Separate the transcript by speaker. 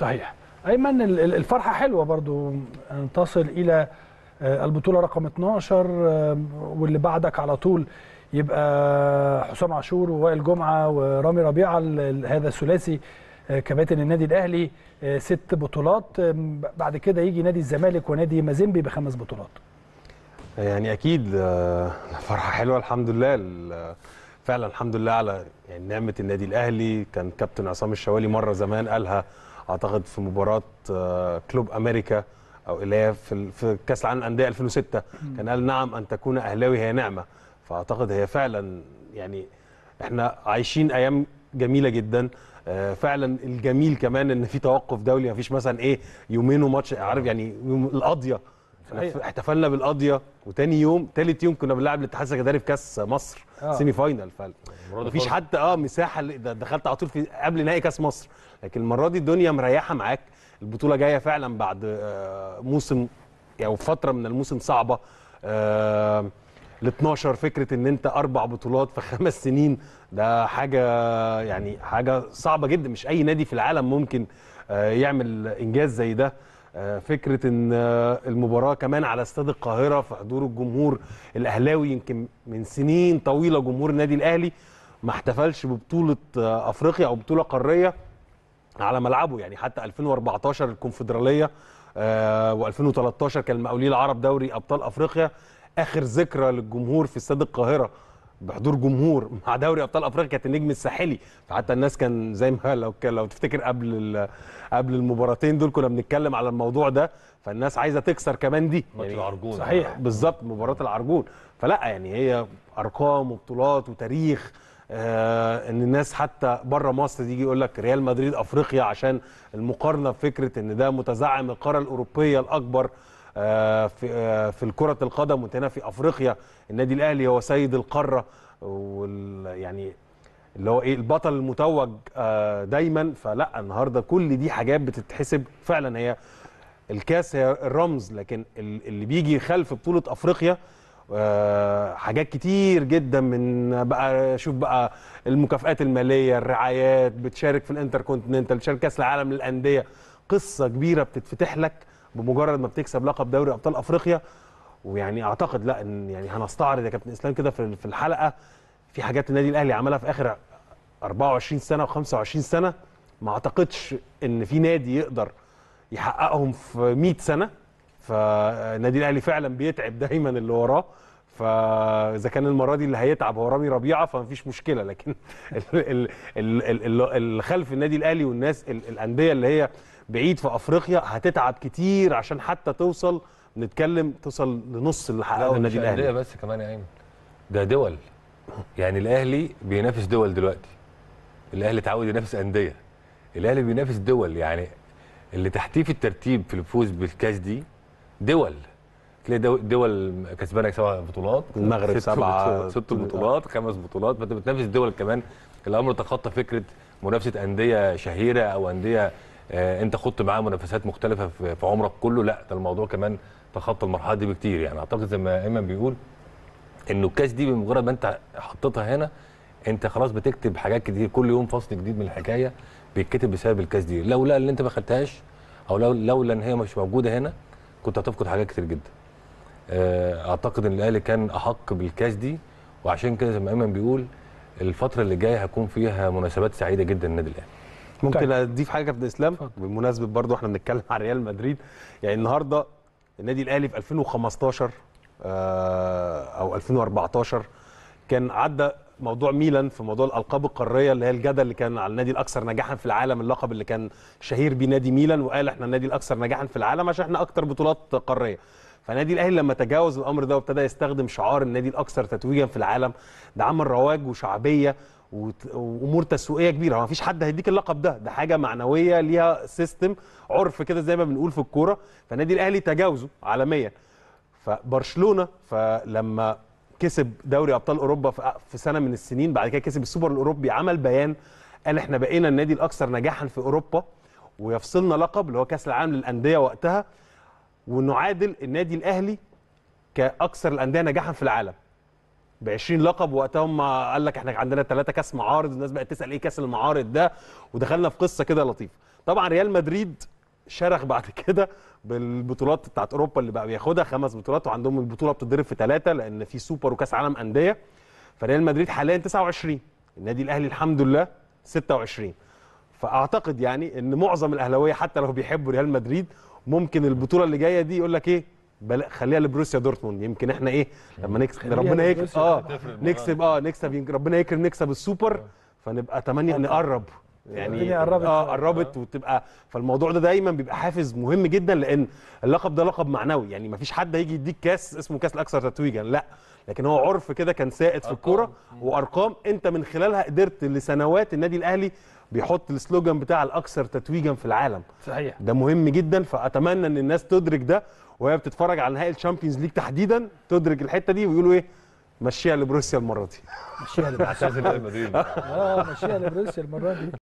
Speaker 1: صحيح ايمن الفرحه حلوه برضو تصل الى آه، البطوله رقم 12 واللي بعدك على طول يبقى حسام عاشور ووائل جمعه ورامي ربيعه هذا الثلاثي آه، كباتن النادي الاهلي آه، ست بطولات بعد كده يجي نادي الزمالك ونادي مازيمبي بخمس بطولات يعني اكيد فرحه حلوه الحمد لله فعلا الحمد لله على يعني نعمه النادي الاهلي كان كابتن عصام الشوالي مره زمان قالها اعتقد في مباراه آه، كلوب امريكا او اللي هي في في كاس العالم للانديه 2006 كان قال نعم ان تكون اهلاوي هي نعمه فاعتقد هي فعلا يعني احنا عايشين ايام جميله جدا آه، فعلا الجميل كمان ان في توقف دولي ما فيش مثلا ايه يومين وماتش عارف يعني القاضيه احتفلنا بالقضيه وتاني يوم تالت يوم كنا بنلعب الاتحاد السكندري في كاس مصر آه. سيمي فاينل فعلا مفيش حد اه مساحه دخلت على طول في قبل نهائي كاس مصر لكن المره دي الدنيا مريحه معاك البطوله جايه فعلا بعد آه، موسم يعني فتره من الموسم صعبه آه، ال 12 فكره ان انت اربع بطولات في خمس سنين ده حاجه يعني حاجه صعبه جدا مش اي نادي في العالم ممكن آه، يعمل انجاز زي ده آه، فكره ان آه، المباراه كمان على استاد القاهره في حضور الجمهور الاهلاوي يمكن من سنين طويله جمهور النادي الاهلي ما احتفلش ببطوله آه، افريقيا او بطوله قاريه على ملعبه يعني حتى 2014 الكونفدراليه و2013 كان المقاولين العرب دوري ابطال افريقيا اخر ذكرى للجمهور في استاد القاهره بحضور جمهور مع دوري ابطال افريقيا كانت النجم الساحلي فحتى الناس كان زي ما لو لو تفتكر قبل قبل المباراتين دول كنا بنتكلم على الموضوع ده فالناس عايزه تكسر كمان دي يعني العرجون صحيح آه. بالظبط مباراه العرجون فلا يعني هي ارقام وبطولات وتاريخ آه ان الناس حتى بره مصر يجي يقول لك ريال مدريد افريقيا عشان المقارنه بفكره ان ده متزعم القاره الاوروبيه الاكبر آه، في آه، في كره القدم وانت هنا في افريقيا النادي الاهلي هو سيد القاره وال يعني اللي هو ايه البطل المتوج آه، دايما فلا النهارده كل دي حاجات بتتحسب فعلا هي الكاس هي الرمز لكن اللي بيجي خلف بطوله افريقيا حاجات كتير جدا من بقى شوف بقى المكافآت الماليه الرعايات بتشارك في الانتر كونتيننتال بتشارك كاس العالم للانديه قصه كبيره بتتفتح لك بمجرد ما بتكسب لقب دوري ابطال افريقيا ويعني اعتقد لا ان يعني هنستعرض يا كابتن اسلام كده في الحلقه في حاجات النادي الاهلي عملها في اخر 24 سنه و25 سنه ما اعتقدش ان في نادي يقدر يحققهم في 100 سنه فالنادي الاهلي فعلا بيتعب دايما اللي وراه فاذا كان المره دي اللي هيتعب هو رامي ربيعه فمفيش مشكله لكن اللي خلف النادي الاهلي والناس الانديه اللي هي بعيد في افريقيا هتتعب كتير عشان حتى توصل نتكلم توصل لنص اللي حققه النادي الاهلي بس كمان يا ايمن
Speaker 2: ده دول يعني الاهلي بينافس دول دلوقتي الاهلي اتعود ينافس انديه الاهلي بينافس دول يعني اللي تحتيه في الترتيب في الفوز بالكاس دي دول تلاقي دول كسبانه سبع بطولات المغرب سبعه ست بطولات خمس بطولات فانت بتنافس دول كمان الامر تخطى فكره منافسه انديه شهيره او انديه آه انت خضت معاها منافسات مختلفه في عمرك كله لا ده الموضوع كمان تخطى المرحله دي بكتير يعني اعتقد زي ما ايمن بيقول انه الكاس دي بمجرد ما انت حطيتها هنا انت خلاص بتكتب حاجات كتير كل يوم فصل جديد من الحكايه بيتكتب بسبب الكاس دي لولا اللي انت ما خدتهاش او لولا ان هي مش موجوده هنا كنت هتفقد حاجات كتير جدا آه، اعتقد ان الاهلي كان احق بالكاس دي وعشان كده زي ما ايمن بيقول الفتره
Speaker 1: اللي جايه هكون فيها مناسبات سعيده جدا للنادي الاهلي ممكن طيب. اضيف حاجه يا كابتن اسلام بمناسبه برضو احنا بنتكلم عن ريال مدريد يعني النهارده النادي الاهلي في 2015 آه، او 2014 كان عدى موضوع ميلان في موضوع الالقاب القاريه اللي هي الجدل اللي كان على النادي الاكثر نجاحا في العالم اللقب اللي كان شهير بنادي نادي ميلان وقال احنا النادي الاكثر نجاحا في العالم عشان احنا اكثر بطولات قاريه فالنادي الاهلي لما تجاوز الامر ده وابتدى يستخدم شعار النادي الاكثر تتويجا في العالم ده عمل رواج وشعبيه وامور تسويقيه كبيره هو مفيش حد هيديك اللقب ده ده حاجه معنويه ليها سيستم عرف كده زي ما بنقول في الكوره فالنادي الاهلي تجاوزه عالميا فبرشلونه فلما كسب دوري ابطال اوروبا في سنه من السنين بعد كده كسب السوبر الاوروبي عمل بيان قال احنا بقينا النادي الاكثر نجاحا في اوروبا ويفصلنا لقب اللي هو كاس العالم للانديه وقتها ونعادل النادي الاهلي كاكثر الانديه نجاحا في العالم ب 20 لقب وقتها هم قال لك احنا عندنا ثلاثه كاس معارض الناس بقت تسال ايه كاس المعارض ده ودخلنا في قصه كده لطيفه طبعا ريال مدريد شرخ بعد كده بالبطولات بتاعت اوروبا اللي بقى بياخدها خمس بطولات وعندهم البطوله بتضرب في ثلاثه لان في سوبر وكاس عالم انديه فريال مدريد حاليا 29 النادي الاهلي الحمد لله 26 فاعتقد يعني ان معظم الاهلاويه حتى لو بيحبوا ريال مدريد ممكن البطوله اللي جايه دي يقول لك ايه بل... خليها لبروسيا دورتموند يمكن احنا ايه لما نكسب ربنا يكرم آه،, اه نكسب اه نكسب ربنا يكرم نكسب السوبر فنبقى 8 آه. نقرب يعني قربت اه قربت وتبقى فالموضوع ده دايما بيبقى حافز مهم جدا لان اللقب ده لقب معنوي يعني ما فيش حد هيجي يديك كاس اسمه كاس الاكثر تتويجا لا لكن هو عرف كده كان سائد في الكوره وارقام انت من خلالها قدرت لسنوات النادي الاهلي بيحط السلوجان بتاع الاكثر تتويجا في العالم صحيح ده مهم جدا فاتمنى ان الناس تدرك ده وهي بتتفرج على نهائي الشامبيونز ليج تحديدا تدرك الحته دي ويقولوا ايه مشيها لبروسيا المره دي مشيها لبروسيا المره دي اه مشيها لبروسيا المره دي